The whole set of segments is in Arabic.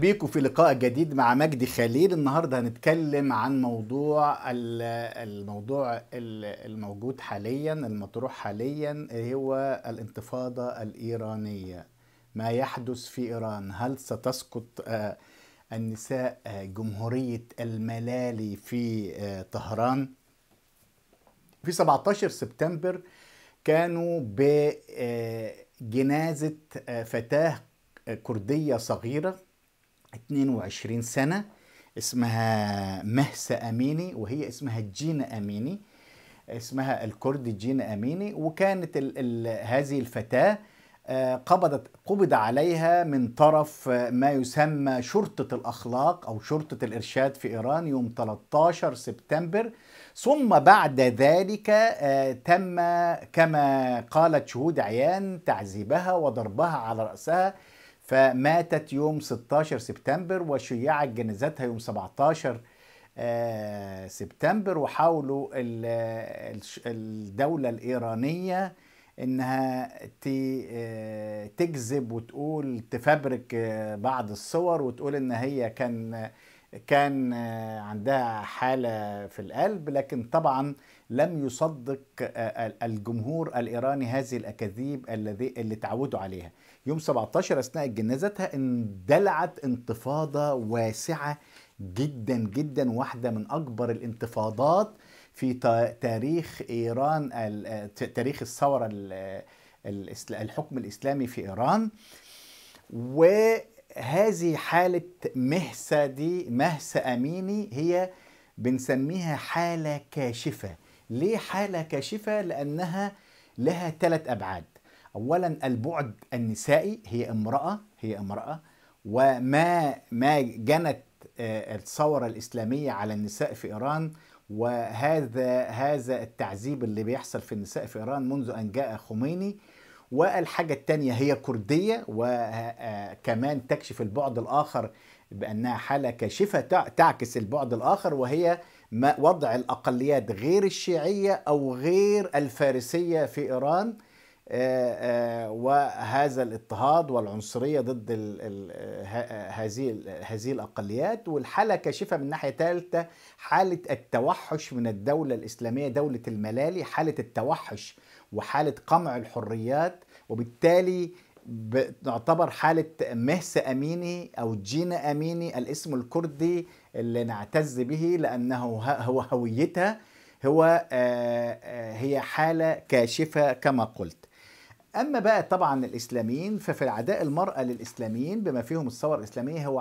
بيكم في لقاء جديد مع مجدي خليل النهارده هنتكلم عن موضوع الموضوع الموجود حاليا المطروح حاليا هو الانتفاضه الايرانيه ما يحدث في ايران هل ستسقط آه، النساء آه، جمهوريه الملالي في آه، طهران في 17 سبتمبر كانوا بجنازه فتاه كردية صغيرة 22 سنة اسمها مهسة أميني وهي اسمها جينا أميني اسمها الكرد جينا أميني وكانت الـ الـ هذه الفتاة آه، قبضت قبض عليها من طرف آه، ما يسمى شرطة الأخلاق أو شرطة الإرشاد في إيران يوم 13 سبتمبر ثم بعد ذلك آه، تم كما قالت شهود عيان تعذيبها وضربها على رأسها فماتت يوم 16 سبتمبر وشيعت جنازتها يوم 17 آه، سبتمبر وحاولوا الدولة الإيرانية انها آه، تجذب وتقول تفبرك آه، بعض الصور وتقول ان هي كان كان عندها حالة في القلب لكن طبعا لم يصدق الجمهور الإيراني هذه الأكاذيب الذي اللي تعودوا عليها يوم 17 أثناء جنازتها اندلعت انتفاضة واسعة جدا جدا واحدة من أكبر الانتفاضات في تاريخ إيران تاريخ الثورة الحكم الإسلامي في إيران وهذه حالة مهسة دي مهسة أميني هي بنسميها حالة كاشفة ليه حالة كاشفة؟ لأنها لها ثلاث أبعاد اولا البعد النسائي هي امراه هي امراه وما ما جنت آه، الثوره الاسلاميه على النساء في ايران وهذا هذا التعذيب اللي بيحصل في النساء في ايران منذ ان جاء خميني والحاجه الثانيه هي كرديه وكمان آه، آه، تكشف البعد الاخر بانها حاله كاشفه تعكس البعد الاخر وهي وضع الاقليات غير الشيعيه او غير الفارسيه في ايران آه، آه، وهذا الاضطهاد والعنصرية ضد آه، هذه هذه الأقليات والحالة كاشفة من ناحية ثالثة حالة التوحش من الدولة الإسلامية دولة الملالي حالة التوحش وحالة قمع الحريات وبالتالي تعتبر حالة مهس أميني أو جينا أميني الاسم الكردي اللي نعتز به لأنه هو هويتها هو هي حالة كاشفة كما قلت اما بقى طبعا الاسلاميين ففي العداء المراه للاسلاميين بما فيهم الثوره الاسلاميه هو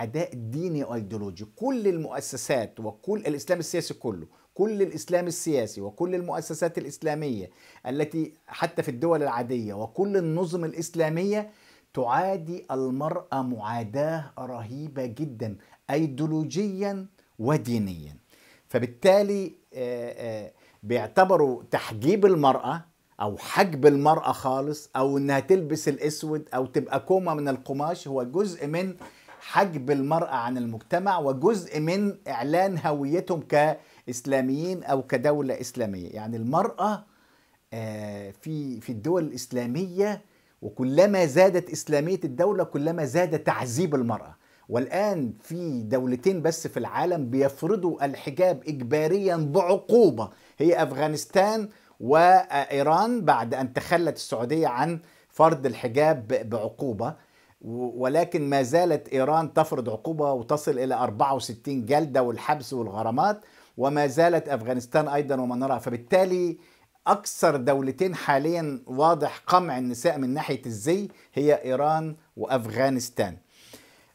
عداء ديني ايديولوجي كل المؤسسات وكل الاسلام السياسي كله كل الاسلام السياسي وكل المؤسسات الاسلاميه التي حتى في الدول العاديه وكل النظم الاسلاميه تعادي المراه معاداه رهيبه جدا ايديولوجيا ودينيا فبالتالي بيعتبروا تحجيب المراه او حجب المراه خالص او انها تلبس الاسود او تبقى كومه من القماش هو جزء من حجب المراه عن المجتمع وجزء من اعلان هويتهم كاسلاميين او كدوله اسلاميه يعني المراه آه، في في الدول الاسلاميه وكلما زادت اسلاميه الدوله كلما زاد تعذيب المراه والان في دولتين بس في العالم بيفرضوا الحجاب اجباريا بعقوبه هي افغانستان وايران بعد ان تخلت السعوديه عن فرض الحجاب بعقوبه ولكن ما زالت ايران تفرض عقوبه وتصل الى 64 جلده والحبس والغرامات وما زالت افغانستان ايضا وما ومنارها فبالتالي اكثر دولتين حاليا واضح قمع النساء من ناحيه الزي هي ايران وافغانستان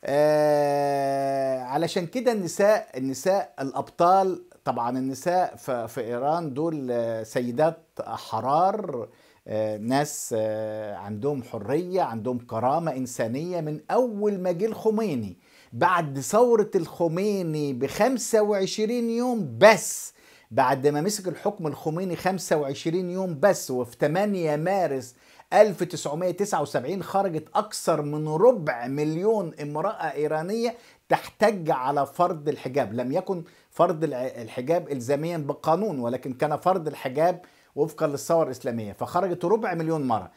آه علشان كده النساء النساء الابطال طبعا النساء في ايران دول آه، سيدات حرار آه، ناس آه، عندهم حريه عندهم كرامه انسانيه من اول ما جه الخميني بعد ثوره الخميني ب 25 يوم بس بعد ما مسك الحكم الخميني 25 يوم بس وفي 8 مارس 1979 خرجت أكثر من ربع مليون امرأة إيرانية تحتج على فرض الحجاب لم يكن فرض الحجاب الزاميا بقانون ولكن كان فرض الحجاب وفقا للثوره الاسلاميه فخرجت ربع مليون مره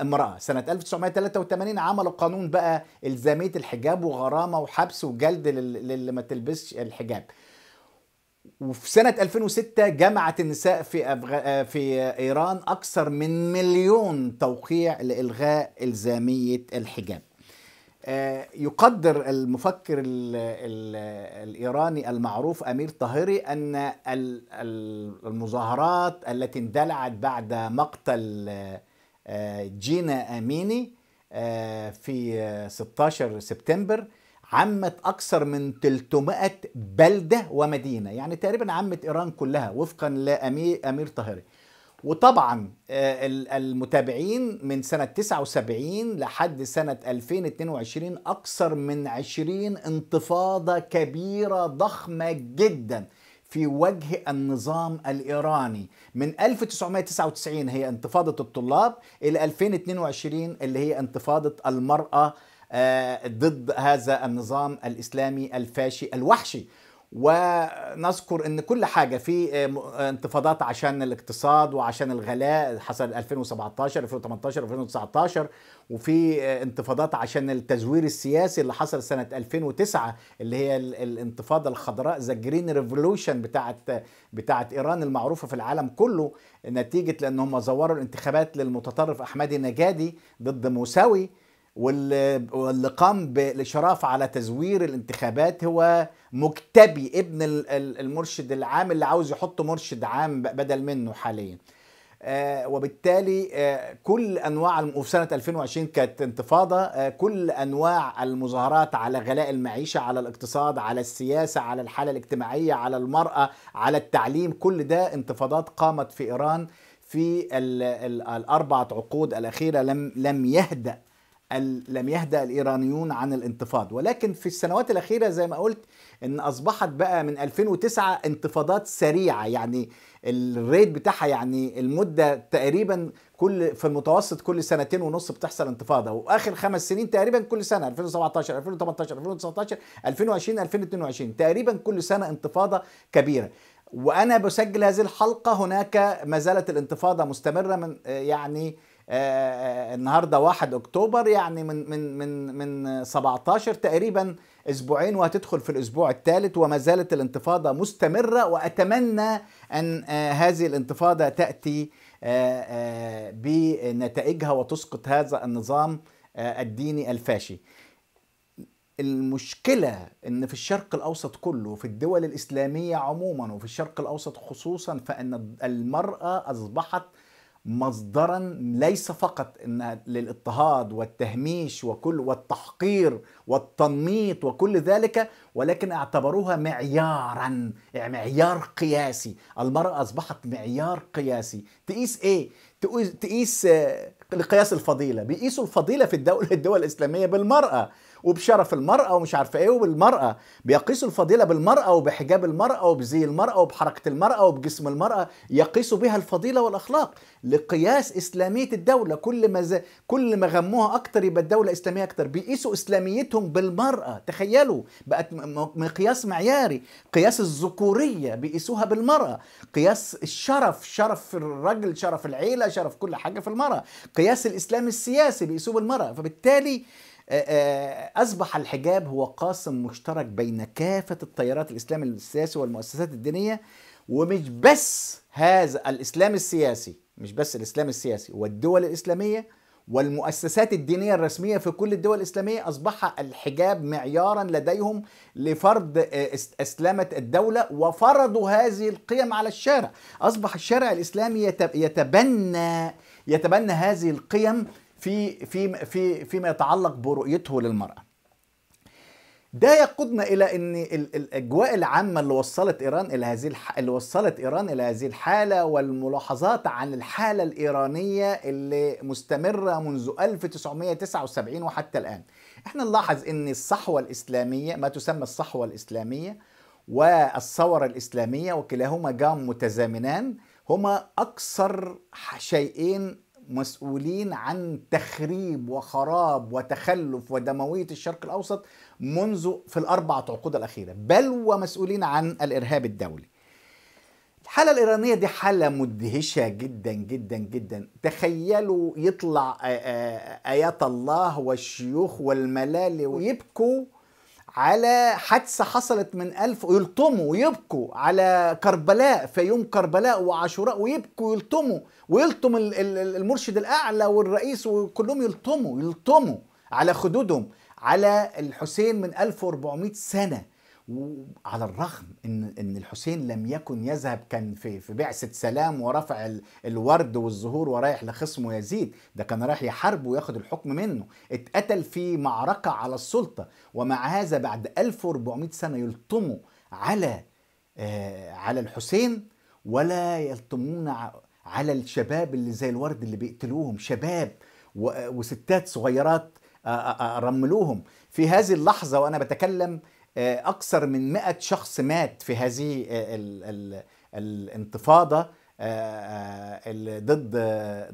امراه سنه 1983 عملوا قانون بقى الزاميه الحجاب وغرامه وحبس وجلد للي ما تلبسش الحجاب وفي سنة 2006 جمعت النساء في أفغ... في إيران أكثر من مليون توقيع لإلغاء إلزامية الحجاب. آه، يقدر المفكر الايراني المعروف امير طاهري ان المظاهرات التي اندلعت بعد مقتل آه، جينا اميني آه، في 16 سبتمبر عمت اكثر من 300 بلده ومدينه يعني تقريبا عمت ايران كلها وفقا لامير طاهري وطبعا آه، المتابعين من سنة 79 لحد سنة 2022 أكثر من 20 انتفاضة كبيرة ضخمة جدا في وجه النظام الإيراني من 1999 هي انتفاضة الطلاب إلى 2022 اللي هي انتفاضة المرأة آه، ضد هذا النظام الإسلامي الفاشي الوحشي ونذكر ان كل حاجه في آه، آه، انتفاضات عشان الاقتصاد وعشان الغلاء حصل 2017 2018 2019 وفي آه، انتفاضات عشان التزوير السياسي اللي حصل سنه 2009 اللي هي الانتفاضه الخضراء ذا جرين ريفولوشن بتاعه بتاعه ايران المعروفه في العالم كله نتيجه لان هم زوروا الانتخابات للمتطرف احمدي نجادي ضد موسوي واللي قام بالاشراف على تزوير الانتخابات هو مجتبي ابن المرشد العام اللي عاوز يحط مرشد عام بدل منه حاليا آه، وبالتالي آه، كل انواع وفي سنه 2020 كانت انتفاضه آه، كل انواع المظاهرات على غلاء المعيشه على الاقتصاد على السياسه على الحاله الاجتماعيه على المراه على التعليم كل ده انتفاضات قامت في ايران في الاربعه عقود الاخيره لم لم يهدا لم يهدأ الإيرانيون عن الانتفاض ولكن في السنوات الأخيرة زي ما قلت إن أصبحت بقى من 2009 انتفاضات سريعة يعني الريت بتاعها يعني المدة تقريبا كل في المتوسط كل سنتين ونص بتحصل انتفاضة وآخر خمس سنين تقريبا كل سنة 2017 2018 2019 2020 2022 تقريبا كل سنة انتفاضة كبيرة وأنا بسجل هذه الحلقة هناك ما زالت الانتفاضة مستمرة من يعني آه، النهارده 1 اكتوبر يعني من من من من 17 تقريبا اسبوعين وهتدخل في الاسبوع الثالث وما زالت الانتفاضه مستمره واتمنى ان آه، هذه الانتفاضه تاتي آه، بنتائجها وتسقط هذا النظام الديني الفاشي. المشكلة إن في الشرق الأوسط كله وفي الدول الإسلامية عموما وفي الشرق الأوسط خصوصا فإن المرأة أصبحت مصدرا ليس فقط إن للاضطهاد والتهميش وكل والتحقير والتنميط وكل ذلك ولكن اعتبروها معيارا يعني معيار قياسي المرأة اصبحت معيار قياسي تقيس ايه تقيس آه، لقياس الفضيلة بيقيسوا الفضيلة في الدولة الدول الاسلامية بالمرأة وبشرف المرأة ومش عارفة إيه وبالمرأة بيقيسوا الفضيلة بالمرأة وبحجاب المرأة وبزي المرأة وبحركة المرأة وبجسم المرأة يقيسوا بها الفضيلة والأخلاق لقياس إسلامية الدولة كل ما ز... كل ما غموها أكتر يبقى الدولة إسلامية أكتر بيقيسوا إسلاميتهم بالمرأة تخيلوا بقت مقياس معياري قياس الذكورية بيقيسوها بالمرأة قياس الشرف شرف الرجل شرف العيلة شرف كل حاجة في المرأة قياس الإسلام السياسي بيقيسوه بالمرأة فبالتالي آه، آه، أصبح الحجاب هو قاسم مشترك بين كافة التيارات الإسلام السياسي والمؤسسات الدينية ومش بس هذا الإسلام السياسي مش بس الإسلام السياسي والدول الإسلامية والمؤسسات الدينية الرسمية في كل الدول الإسلامية أصبح الحجاب معيارا لديهم لفرض آه، إسلامة الدولة وفرضوا هذه القيم على الشارع أصبح الشارع الإسلامي يتبنى يتبنى هذه القيم في في في فيما يتعلق برؤيته للمرأة ده يقودنا الى ان الاجواء العامه اللي وصلت ايران الى هذه الح... اللي وصلت ايران الى هذه الحاله والملاحظات عن الحاله الايرانيه اللي مستمره منذ 1979 وحتى الان. احنا نلاحظ ان الصحوه الاسلاميه ما تسمى الصحوه الاسلاميه والثوره الاسلاميه وكلاهما جام متزامنان هما اكثر شيئين مسؤولين عن تخريب وخراب وتخلف ودمويه الشرق الاوسط منذ في الاربعه عقود الاخيره بل ومسؤولين عن الارهاب الدولي الحاله الايرانيه دي حاله مدهشه جدا جدا جدا تخيلوا يطلع ايات الله والشيوخ والملالي ويبكوا على حادثة حصلت من ألف ويلطموا ويبكوا على كربلاء في يوم كربلاء وعاشوراء ويبكوا ويلطموا ويلطم المرشد الأعلى والرئيس وكلهم يلطموا يلطموا على خدودهم على الحسين من 1400 سنة وعلى الرغم ان ان الحسين لم يكن يذهب كان في في بعثه سلام ورفع الورد والزهور ورايح لخصمه يزيد ده كان رايح يحاربه وياخد الحكم منه اتقتل في معركه على السلطه ومع هذا بعد 1400 سنه يلطموا على آه على الحسين ولا يلطمون على الشباب اللي زي الورد اللي بيقتلوهم شباب وستات صغيرات آه، آه، آه، رملوهم في هذه اللحظه وانا بتكلم آه، أكثر من 100 شخص مات في هذه آه، ال ال الانتفاضة آه، ضد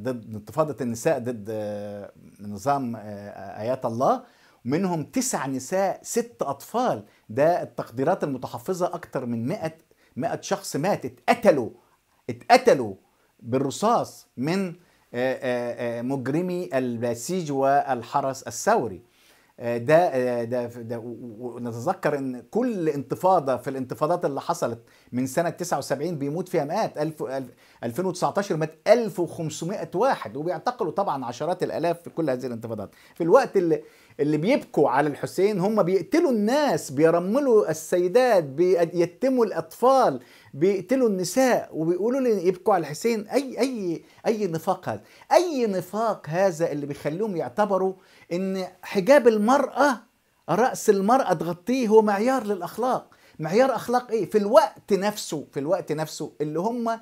ضد انتفاضة النساء ضد نظام آيات الله منهم تسع نساء ست أطفال ده التقديرات المتحفظة أكثر من 100 100 شخص مات اتقتلوا اتقتلوا بالرصاص من مجرمي الباسيج والحرس الثوري آه، ده ده, ده ونتذكر ان كل انتفاضه في الانتفاضات اللي حصلت من سنه 79 بيموت فيها مئات 2019 مات 1500 واحد وبيعتقلوا طبعا عشرات الالاف في كل هذه الانتفاضات في الوقت اللي اللي بيبكوا على الحسين هم بيقتلوا الناس بيرملوا السيدات بيتموا الاطفال بيقتلوا النساء وبيقولوا لي يبكوا على الحسين اي اي اي نفاق هذا اي نفاق هذا اللي بيخليهم يعتبروا ان حجاب المراه راس المراه تغطيه هو معيار للاخلاق معيار اخلاق ايه في الوقت نفسه في الوقت نفسه اللي هم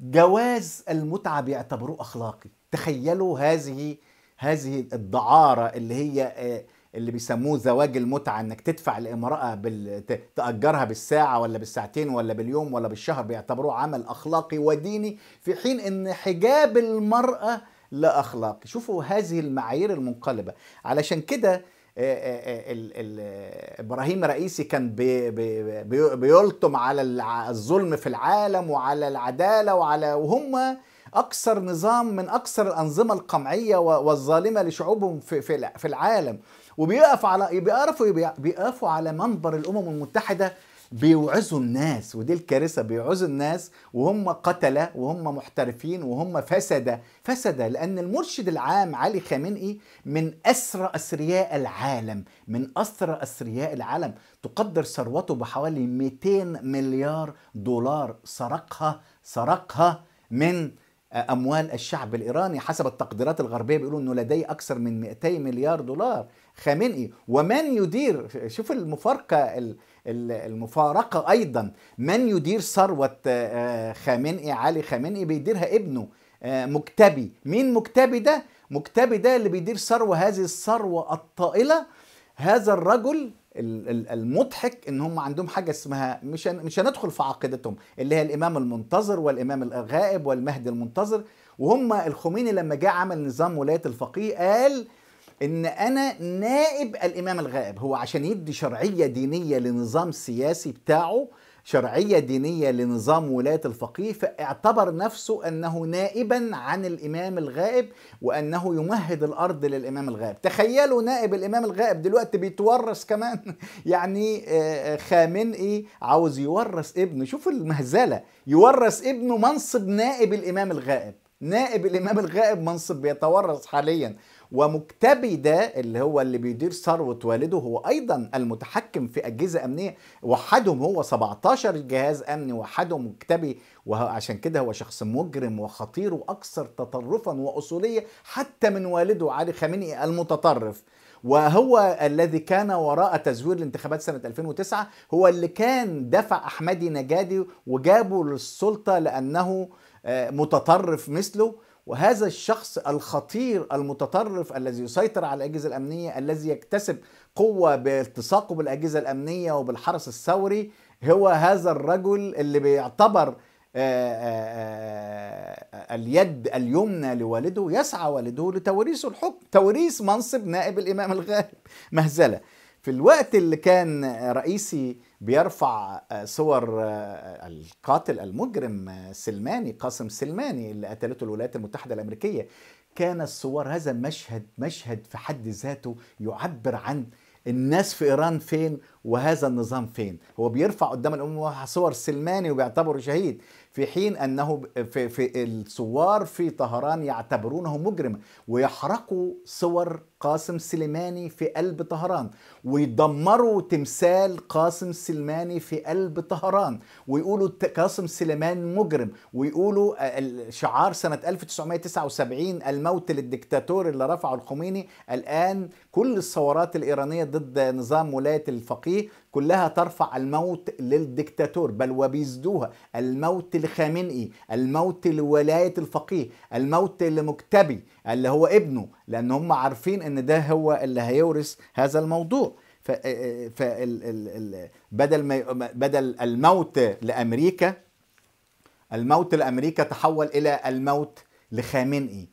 جواز المتعه بيعتبروه اخلاقي تخيلوا هذه هذه الدعاره اللي هي آه، اللي بيسموه زواج المتعه انك تدفع لامراه بال... تاجرها بالساعه ولا بالساعتين ولا باليوم ولا بالشهر بيعتبروه عمل اخلاقي وديني في حين ان حجاب المراه لا اخلاقي شوفوا هذه المعايير المنقلبه علشان كده إيه، إيه، إيه، ابراهيم رئيسي كان بيلطم على الظلم في العالم وعلى العداله وعلى وهم اكثر نظام من اكثر الانظمه القمعيه والظالمه لشعوبهم في العالم وبيقف على بيقفوا على منبر الامم المتحده بيوعظوا الناس ودي الكارثة بيوعظوا الناس وهم قتلة وهم محترفين وهم فسدة فسدة لأن المرشد العام علي خامنئي من أسرى أثرياء العالم من أسرى أثرياء العالم تقدر ثروته بحوالي 200 مليار دولار سرقها سرقها من آه، اموال الشعب الايراني حسب التقديرات الغربيه بيقولوا انه لديه اكثر من 200 مليار دولار خامنئي ومن يدير شوف المفارقه المفارقة أيضا من يدير ثروة آه، آه، خامنئي علي خامنئي بيديرها ابنه آه، مكتبي مين مكتبي ده؟ مكتبي ده اللي بيدير ثروة هذه الثروة الطائلة هذا الرجل المضحك ان هم عندهم حاجه اسمها مش مش هندخل في عقيدتهم اللي هي الامام المنتظر والامام الغائب والمهدي المنتظر وهم الخميني لما جه عمل نظام ولايه الفقيه قال ان انا نائب الامام الغائب هو عشان يدي شرعيه دينيه لنظام سياسي بتاعه شرعيه دينيه لنظام ولايه الفقيه فاعتبر نفسه انه نائبا عن الامام الغائب وانه يمهد الارض للامام الغائب تخيلوا نائب الامام الغائب دلوقتي بيتورث كمان يعني آه، آه، خامنئي إيه؟ عاوز يورث ابنه شوف المهزله يورث ابنه منصب نائب الامام الغائب نائب الامام الغائب منصب بيتورث حاليا ومكتبي ده اللي هو اللي بيدير ثروة والده هو أيضا المتحكم في أجهزة أمنية وحدهم هو 17 جهاز أمني وحدهم مكتبي وعشان كده هو شخص مجرم وخطير وأكثر تطرفا وأصولية حتى من والده علي خامنئي المتطرف وهو الذي كان وراء تزوير الانتخابات سنة 2009 هو اللي كان دفع أحمدي نجادي وجابه للسلطة لأنه آه، متطرف مثله وهذا الشخص الخطير المتطرف الذي يسيطر على الأجهزة الأمنية الذي يكتسب قوة بالتصاقه بالأجهزة الأمنية وبالحرس الثوري هو هذا الرجل اللي بيعتبر آه، آه، آه، اليد اليمنى لوالده يسعى والده لتوريث الحكم توريث منصب نائب الإمام الغالب مهزلة في الوقت اللي كان رئيسي بيرفع آه، صور آه، القاتل المجرم آه، سلماني قاسم سلماني اللي قتلته الولايات المتحدة الأمريكية كان الصور هذا مشهد مشهد في حد ذاته يعبر عن الناس في إيران فين وهذا النظام فين هو بيرفع قدام الامم صور سلماني وبيعتبره شهيد في حين انه في, في الثوار في طهران يعتبرونه مجرم ويحرقوا صور قاسم سليماني في قلب طهران ويدمروا تمثال قاسم سليماني في قلب طهران ويقولوا قاسم سليماني مجرم ويقولوا شعار سنة 1979 الموت للدكتاتور اللي رفعه الخميني الآن كل الثورات الإيرانية ضد نظام ولاية الفقيه فيه كلها ترفع الموت للديكتاتور بل وبيزدوها الموت لخامنئي الموت لولاية الفقيه الموت لمكتبي اللي هو ابنه لأن هم عارفين أن ده هو اللي هيورث هذا الموضوع فبدل آه، آه، ما بدل الموت لأمريكا الموت لأمريكا تحول إلى الموت لخامنئي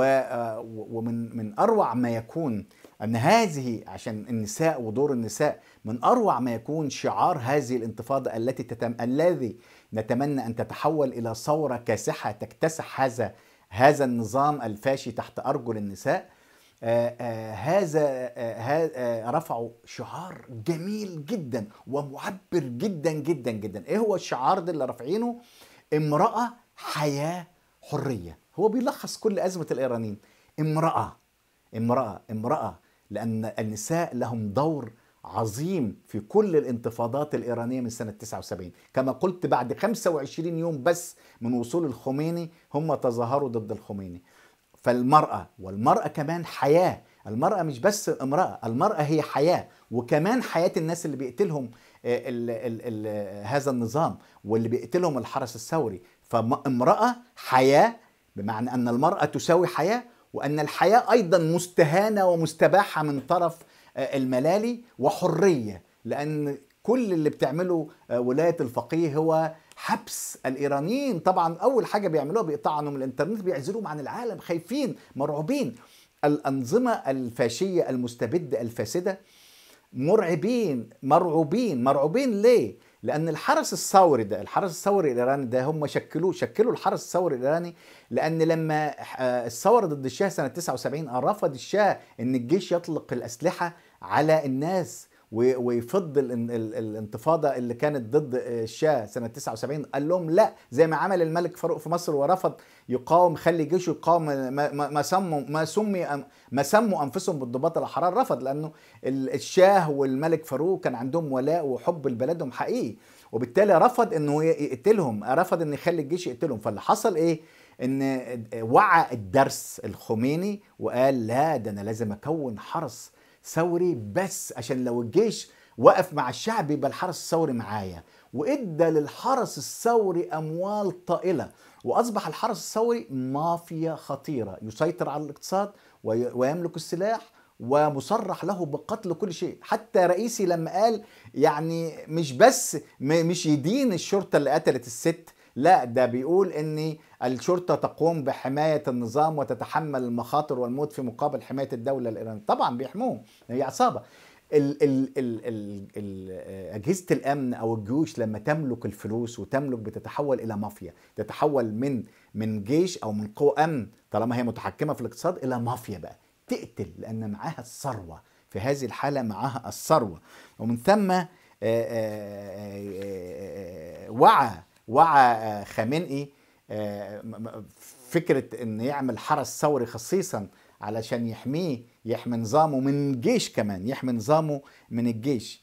آه، ومن من اروع ما يكون ان هذه عشان النساء ودور النساء من اروع ما يكون شعار هذه الانتفاضه التي تتم... الذي نتمنى ان تتحول الى ثوره كاسحه تكتسح هذا هذا النظام الفاشي تحت ارجل النساء آآ آه، آآ آه، هذا آآ رفعوا شعار جميل جدا ومعبر جدا جدا جدا ايه هو الشعار ده اللي رافعينه امراه حياه حريه هو بيلخص كل أزمة الإيرانيين امرأة امرأة امرأة لأن النساء لهم دور عظيم في كل الانتفاضات الإيرانية من سنة 79 كما قلت بعد 25 يوم بس من وصول الخميني هم تظاهروا ضد الخميني فالمرأة والمرأة كمان حياة المرأة مش بس امرأة المرأة هي حياة وكمان حياة الناس اللي بيقتلهم الـ آه، الـ الـ هذا النظام واللي بيقتلهم الحرس الثوري فامرأة حياة بمعنى أن المرأة تساوي حياة وأن الحياة أيضا مستهانة ومستباحة من طرف آه، الملالي وحرية لأن كل اللي بتعمله آه، ولاية الفقيه هو حبس الايرانيين طبعا اول حاجه بيعملوها بيقطعوا عنهم الانترنت بيعزلوهم عن العالم خايفين مرعوبين الانظمه الفاشيه المستبده الفاسده مرعبين مرعوبين مرعوبين ليه لان الحرس الثوري ده الحرس الثوري الايراني ده هم شكلوه شكلوا الحرس الثوري الايراني لان لما آه، الثوره ضد الشاه سنه 79 رفض الشاه ان الجيش يطلق الاسلحه على الناس ويفض الانتفاضه اللي كانت ضد الشاه سنه 79 قال لهم لا زي ما عمل الملك فاروق في مصر ورفض يقاوم خلي جيشه يقاوم ما, ما سموا ما سمي ما سموا انفسهم بالضباط الاحرار رفض لانه الشاه والملك فاروق كان عندهم ولاء وحب لبلدهم حقيقي وبالتالي رفض انه يقتلهم رفض ان يخلي الجيش يقتلهم فاللي حصل ايه ان وعى الدرس الخميني وقال لا ده انا لازم اكون حرس ثوري بس عشان لو الجيش وقف مع الشعب يبقى الحرس الثوري معايا وادى للحرس الثوري اموال طائله واصبح الحرس الثوري مافيا خطيره يسيطر على الاقتصاد ويملك السلاح ومصرح له بقتل كل شيء حتى رئيسي لما قال يعني مش بس مش يدين الشرطه اللي قتلت الست لا ده بيقول ان الشرطة تقوم بحماية النظام وتتحمل المخاطر والموت في مقابل حماية الدولة الإيرانية طبعا بيحموهم هي عصابة ال ال ال ال ال أجهزة الأمن أو الجيوش لما تملك الفلوس وتملك بتتحول إلى مافيا تتحول من من جيش أو من قوة أمن طالما هي متحكمة في الاقتصاد إلى مافيا بقى تقتل لأن معاها الثروة في هذه الحالة معاها الثروة ومن ثم آه، آه، آه، وعى وعى آه، خامنئي آه، فكره ان يعمل حرس ثوري خصيصا علشان يحميه يحمي نظامه من الجيش كمان يحمي نظامه من الجيش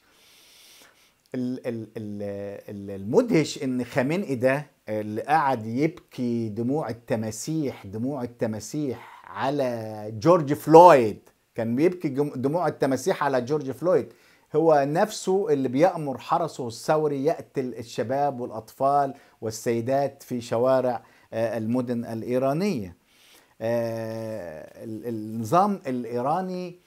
المدهش ان خامنئي ده اللي قعد يبكي دموع التماسيح دموع التماسيح على جورج فلويد كان بيبكي دموع التماسيح على جورج فلويد هو نفسه اللي بيأمر حرسه الثوري يقتل الشباب والأطفال والسيدات في شوارع آه، المدن الإيرانية آه، النظام الإيراني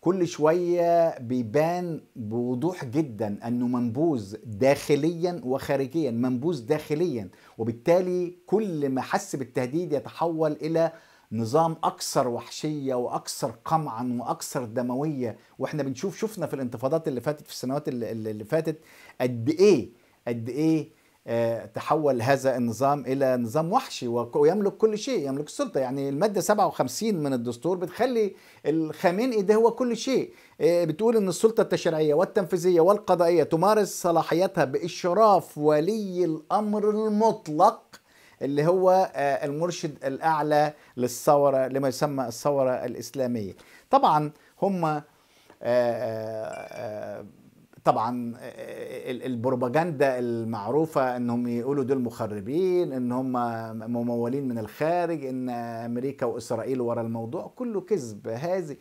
كل شوية بيبان بوضوح جدا أنه منبوذ داخليا وخارجيا منبوذ داخليا وبالتالي كل ما حس بالتهديد يتحول إلى نظام اكثر وحشيه واكثر قمعا واكثر دمويه واحنا بنشوف شفنا في الانتفاضات اللي فاتت في السنوات اللي اللي فاتت قد ايه قد ايه آه، تحول هذا النظام الى نظام وحشي ويملك كل شيء يملك السلطه يعني الماده 57 من الدستور بتخلي الخامين ده هو كل شيء آه، بتقول ان السلطه التشريعيه والتنفيذيه والقضائيه تمارس صلاحياتها باشراف ولي الامر المطلق اللي هو آه، المرشد الاعلى للثوره لما يسمى الثوره الاسلاميه طبعا هم آه، آه، طبعا البروباجندا المعروفه انهم يقولوا دول مخربين ان هم ممولين من الخارج ان امريكا واسرائيل ورا الموضوع كله كذب هذه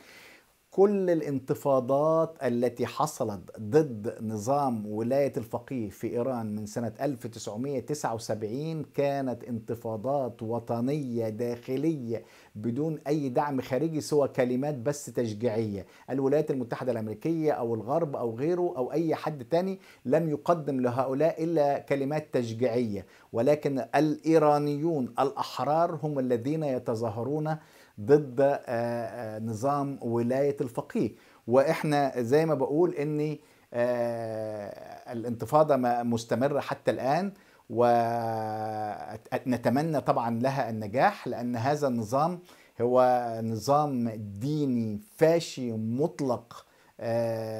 كل الانتفاضات التي حصلت ضد نظام ولاية الفقيه في إيران من سنة 1979 كانت انتفاضات وطنية داخلية بدون أي دعم خارجي سوى كلمات بس تشجيعية الولايات المتحدة الأمريكية أو الغرب أو غيره أو أي حد تاني لم يقدم لهؤلاء إلا كلمات تشجيعية ولكن الإيرانيون الأحرار هم الذين يتظاهرون ضد آه، آه، نظام ولايه الفقيه واحنا زي ما بقول ان آه، الانتفاضه مستمره حتى الان ونتمنى طبعا لها النجاح لان هذا النظام هو نظام ديني فاشي مطلق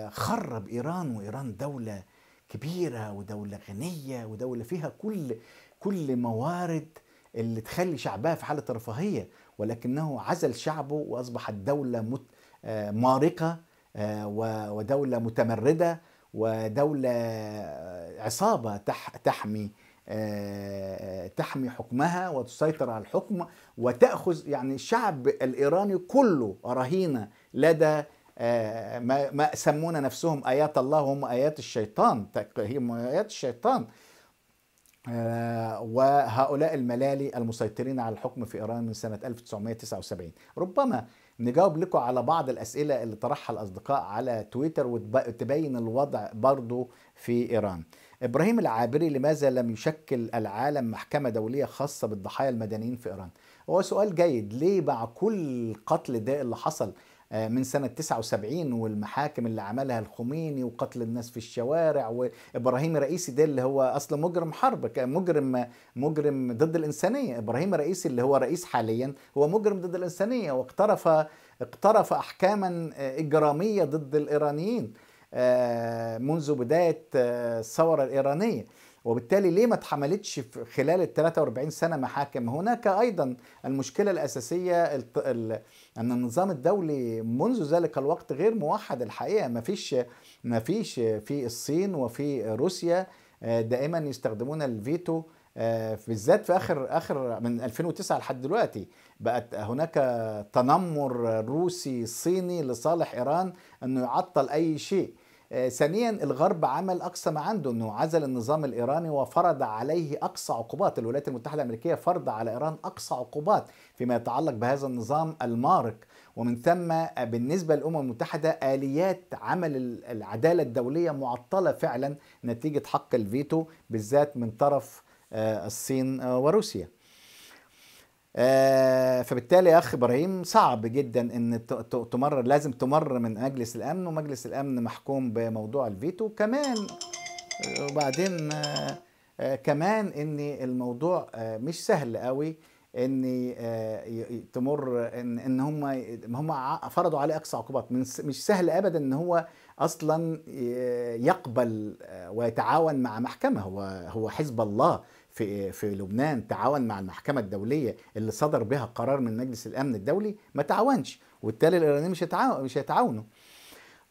خرب ايران وايران دوله كبيره ودوله غنيه ودوله فيها كل كل موارد اللي تخلي شعبها في حاله رفاهيه ولكنه عزل شعبه واصبحت دوله آه، مارقه آه، ودوله متمرده ودوله آه، عصابه تحمي تحمي حكمها وتسيطر على الحكم وتاخذ يعني الشعب الايراني كله رهينه لدى ما يسمون نفسهم ايات الله هم ايات الشيطان هم ايات الشيطان آه، وهؤلاء الملالي المسيطرين على الحكم في إيران من سنة 1979 ربما نجاوب لكم على بعض الأسئلة اللي طرحها الأصدقاء على تويتر وتبين الوضع برضو في إيران إبراهيم العابري لماذا لم يشكل العالم محكمة دولية خاصة بالضحايا المدنيين في إيران هو سؤال جيد ليه مع كل القتل ده اللي حصل آه، من سنة 79 والمحاكم اللي عملها الخميني وقتل الناس في الشوارع وإبراهيم رئيسي ده اللي هو أصلا مجرم حرب مجرم مجرم ضد الإنسانية إبراهيم رئيسي اللي هو رئيس حاليا هو مجرم ضد الإنسانية واقترف اقترف أحكاما آه، إجرامية ضد الإيرانيين آه، منذ بداية الثورة الإيرانية وبالتالي ليه ما اتحملتش خلال ال 43 سنه محاكم هناك ايضا المشكله الاساسيه ان النظام الدولي منذ ذلك الوقت غير موحد الحقيقه ما فيش ما فيش في الصين وفي روسيا آه، دائما يستخدمون الفيتو آه، بالذات في اخر اخر من 2009 لحد دلوقتي بقت هناك تنمر روسي صيني لصالح ايران انه يعطل اي شيء آه، ثانيا الغرب عمل اقصى ما عنده انه عزل النظام الايراني وفرض عليه اقصى عقوبات الولايات المتحده الامريكيه فرض على ايران اقصى عقوبات فيما يتعلق بهذا النظام المارق ومن ثم آه، بالنسبه للامم المتحده اليات عمل العداله الدوليه معطله فعلا نتيجه حق الفيتو بالذات من طرف آه، الصين وروسيا آه، فبالتالي يا اخ ابراهيم صعب جدا ان تمرر لازم تمر من مجلس الامن ومجلس الامن محكوم بموضوع الفيتو كمان وبعدين آه، آه، كمان ان الموضوع مش سهل قوي ان تمر ان ان هم هم فرضوا عليه اقصى عقوبات مش سهل ابدا ان هو اصلا يقبل ويتعاون مع محكمه هو هو حزب الله في في لبنان تعاون مع المحكمه الدوليه اللي صدر بها قرار من مجلس الامن الدولي ما تعاونش وبالتالي الايرانيين مش مش هيتعاونوا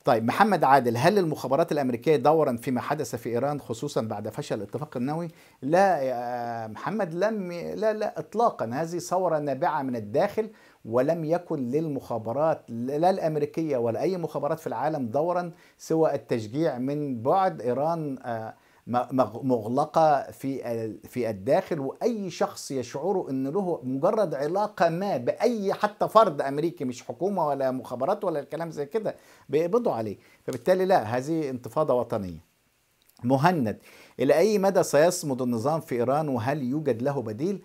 طيب محمد عادل هل المخابرات الامريكيه دورا فيما حدث في ايران خصوصا بعد فشل الاتفاق النووي؟ لا يا محمد لم لا لا اطلاقا هذه ثوره نابعه من الداخل ولم يكن للمخابرات لا الامريكيه ولا اي مخابرات في العالم دورا سوى التشجيع من بعد ايران آه مغلقه في في الداخل واي شخص يشعر ان له مجرد علاقه ما باي حتى فرد امريكي مش حكومه ولا مخابرات ولا الكلام زي كده بيقبضوا عليه فبالتالي لا هذه انتفاضه وطنيه مهند الى اي مدى سيصمد النظام في ايران وهل يوجد له بديل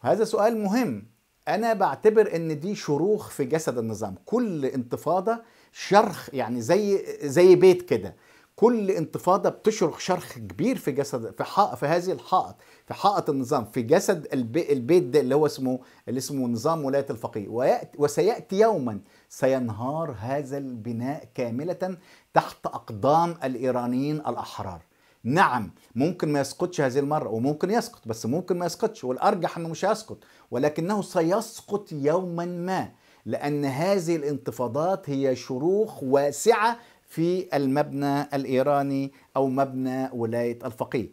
هذا سؤال مهم انا بعتبر ان دي شروخ في جسد النظام كل انتفاضه شرخ يعني زي زي بيت كده كل انتفاضه بتشرخ شرخ كبير في جسد في حائط في هذه الحائط في حائط النظام في جسد البي البيت ده اللي هو اسمه اللي اسمه نظام ولايه الفقيه ويأتي وسياتي يوما سينهار هذا البناء كامله تحت اقدام الايرانيين الاحرار نعم ممكن ما يسقطش هذه المرة وممكن يسقط بس ممكن ما يسقطش والأرجح أنه مش هيسقط ولكنه سيسقط يوما ما لأن هذه الانتفاضات هي شروخ واسعة في المبنى الايراني او مبنى ولايه الفقيه.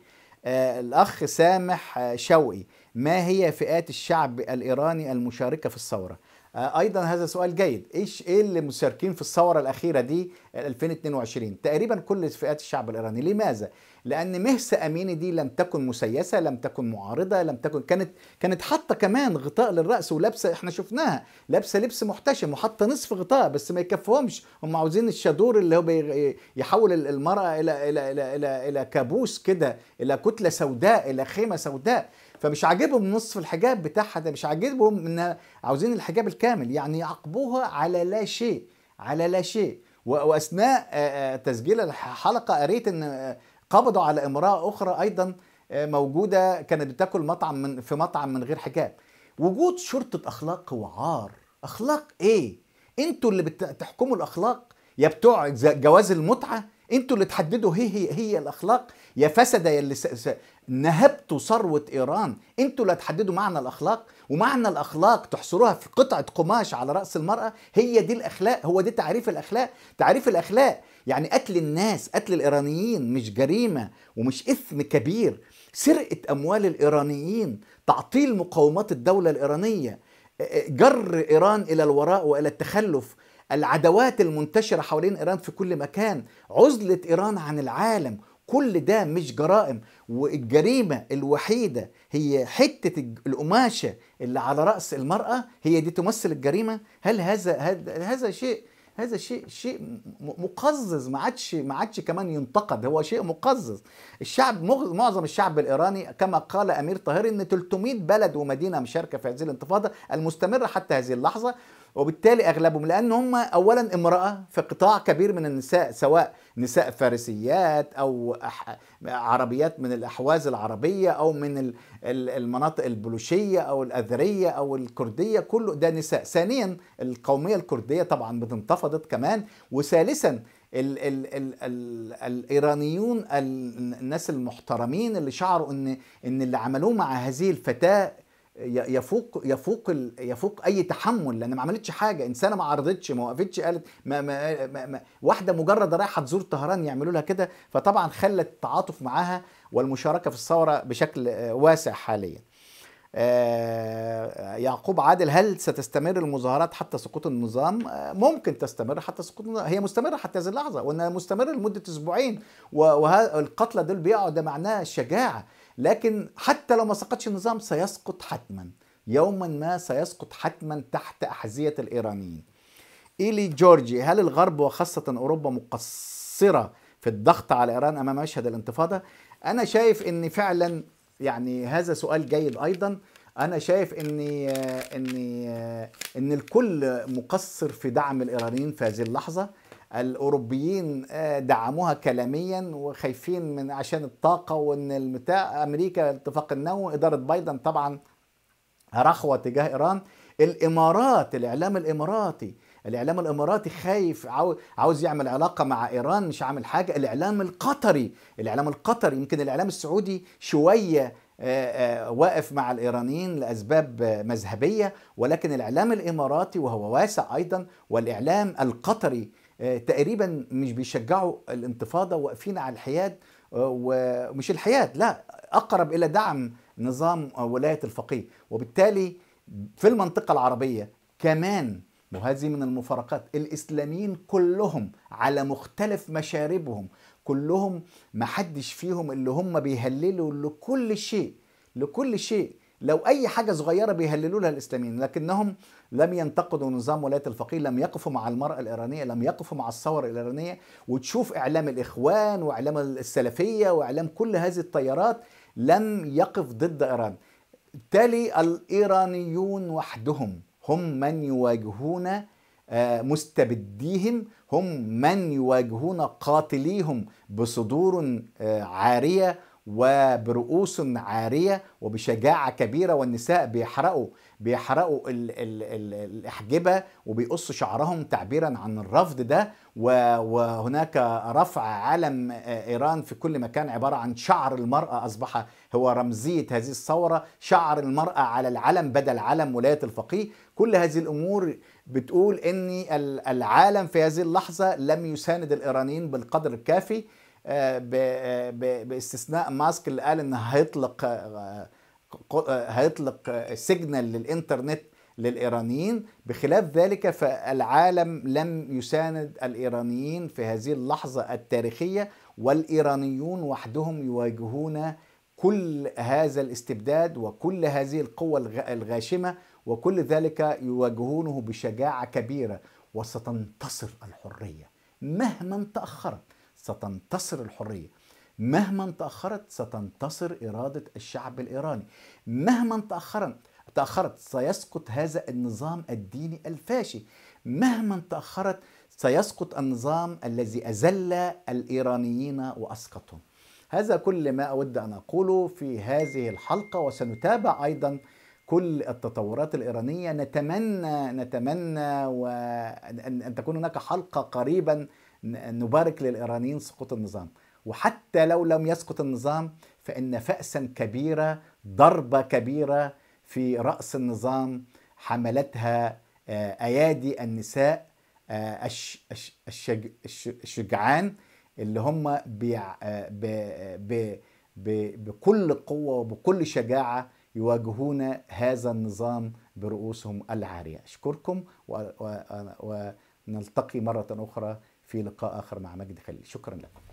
آه، الاخ سامح آه، شوقي ما هي فئات الشعب الايراني المشاركه في الثوره؟ آه، ايضا هذا سؤال جيد ايش ايه اللي مشاركين في الثوره الاخيره دي 2022 آه، تقريبا كل فئات الشعب الايراني لماذا لان مهسا اميني دي لم تكن مسيسه لم تكن معارضه لم تكن كانت كانت حاطه كمان غطاء للراس ولابسه احنا شفناها لابسه لبس محتشم وحاطه نصف غطاء بس ما يكفهمش هم عاوزين الشادور اللي هو يحول المراه الى الى الى الى, إلى كابوس كده الى كتله سوداء الى خيمه سوداء فمش عاجبهم نصف الحجاب بتاعها ده مش عاجبهم ان عاوزين الحجاب الكامل يعني يعاقبوها على لا شيء على لا شيء واثناء تسجيل الحلقه قريت ان قبضوا على امراه اخرى ايضا موجوده كانت بتاكل مطعم من في مطعم من غير حجاب وجود شرطه اخلاق وعار اخلاق ايه انتوا اللي بتحكموا الاخلاق يا بتوع جواز المتعه انتوا اللي تحددوا هي هي, هي الاخلاق يا فسد يا اللي نهبتوا ثروة ايران انتوا اللي تحددوا معنى الاخلاق ومعنى الاخلاق تحصروها في قطعة قماش على رأس المرأة هي دي الاخلاق هو دي تعريف الاخلاق تعريف الاخلاق يعني قتل الناس قتل الايرانيين مش جريمة ومش اثم كبير سرقة اموال الايرانيين تعطيل مقومات الدولة الايرانية جر ايران الى الوراء والى التخلف العدوات المنتشرة حوالين إيران في كل مكان عزلة إيران عن العالم كل ده مش جرائم والجريمة الوحيدة هي حتة القماشة اللي على رأس المرأة هي دي تمثل الجريمة هل هذا هذا شيء هذا شيء شيء مقزز ما عادش ما عادش كمان ينتقد هو شيء مقزز الشعب معظم الشعب الايراني كما قال امير طاهر ان 300 بلد ومدينه مشاركه في هذه الانتفاضه المستمره حتى هذه اللحظه وبالتالي اغلبهم لان هم اولا امراه في قطاع كبير من النساء سواء نساء فارسيات او عربيات من الاحواز العربيه او من المناطق البلوشيه او الاذريه او الكرديه كله ده نساء ثانيا القوميه الكرديه طبعا بتنتفضت كمان وثالثا الـ الـ الـ الـ الايرانيون الناس المحترمين اللي شعروا ان ان اللي عملوه مع هذه الفتاه يفوق يفوق يفوق اي تحمل لان ما عملتش حاجه انسانه ما عرضتش ما وقفتش قالت ما ما, ما, ما واحده مجرد رايحه تزور طهران يعملوا لها كده فطبعا خلت التعاطف معاها والمشاركه في الثوره بشكل آه، واسع حاليا. آه، يعقوب عادل هل ستستمر المظاهرات حتى سقوط النظام؟ آه، ممكن تستمر حتى سقوط النظام، هي مستمره حتى هذه اللحظه وانها مستمره لمده اسبوعين والقتلى دول بيقعد ده معناه شجاعه لكن حتى لو ما سقطش النظام سيسقط حتما يوما ما سيسقط حتما تحت أحذية الإيرانيين إيلي جورجي هل الغرب وخاصة أوروبا مقصرة في الضغط على إيران أمام مشهد الانتفاضة أنا شايف أن فعلا يعني هذا سؤال جيد أيضا أنا شايف أن أن أن الكل مقصر في دعم الإيرانيين في هذه اللحظة الاوروبيين آه، دعموها كلاميا وخايفين من عشان الطاقه وان البتاع امريكا الاتفاق النووي اداره بايدن طبعا رخوه تجاه ايران الامارات الاعلام الاماراتي الاعلام الاماراتي خايف عاوز يعمل علاقه مع ايران مش عامل حاجه الاعلام القطري الاعلام القطري يمكن الاعلام السعودي شويه آه، آه، واقف مع الايرانيين لاسباب مذهبيه ولكن الاعلام الاماراتي وهو واسع ايضا والاعلام القطري آه، تقريبا مش بيشجعوا الانتفاضه واقفين على الحياد آه، ومش الحياد لا اقرب الى دعم نظام ولايه الفقيه وبالتالي في المنطقه العربيه كمان وهذه من المفارقات الاسلاميين كلهم على مختلف مشاربهم كلهم ما حدش فيهم اللي هم بيهللوا لكل شيء لكل شيء لو اي حاجه صغيره بيهللوا لها الاسلاميين لكنهم لم ينتقدوا نظام ولايه الفقيه لم يقفوا مع المراه الايرانيه لم يقفوا مع الثوره الايرانيه وتشوف اعلام الاخوان واعلام السلفيه واعلام كل هذه التيارات لم يقف ضد ايران بالتالي الايرانيون وحدهم هم من يواجهون آه، مستبديهم هم من يواجهون قاتليهم بصدور آه، عاريه وبرؤوس عارية وبشجاعة كبيرة والنساء بيحرقوا بيحرقوا الـ الـ الـ الأحجبة وبيقصوا شعرهم تعبيرا عن الرفض ده وهناك رفع علم آه، إيران في كل مكان عبارة عن شعر المرأة أصبح هو رمزية هذه الثورة شعر المرأة على العلم بدل علم ولاية الفقيه كل هذه الأمور بتقول أن العالم في هذه اللحظة لم يساند الإيرانيين بالقدر الكافي آه، آه، باستثناء ماسك اللي قال ان هيطلق آه، هيطلق سيجنال للانترنت للايرانيين بخلاف ذلك فالعالم لم يساند الايرانيين في هذه اللحظه التاريخيه والايرانيون وحدهم يواجهون كل هذا الاستبداد وكل هذه القوة الغاشمة وكل ذلك يواجهونه بشجاعة كبيرة وستنتصر الحرية مهما تأخرت ستنتصر الحريه مهما تاخرت ستنتصر اراده الشعب الايراني مهما تاخرت تاخرت سيسقط هذا النظام الديني الفاشي مهما تاخرت سيسقط النظام الذي اذل الايرانيين واسقطهم هذا كل ما اود ان اقوله في هذه الحلقه وسنتابع ايضا كل التطورات الإيرانية نتمنى نتمنى وأن تكون هناك حلقة قريبا نبارك للإيرانيين سقوط النظام وحتى لو لم يسقط النظام فإن فأسا كبيرة ضربة كبيرة في رأس النظام حملتها آه، أيادي النساء آه، الشجعان اللي هم آه، بكل قوة وبكل شجاعة يواجهون هذا النظام برؤوسهم العارية أشكركم ونلتقي مرة أخرى في لقاء آخر مع مجد خليل شكرا لكم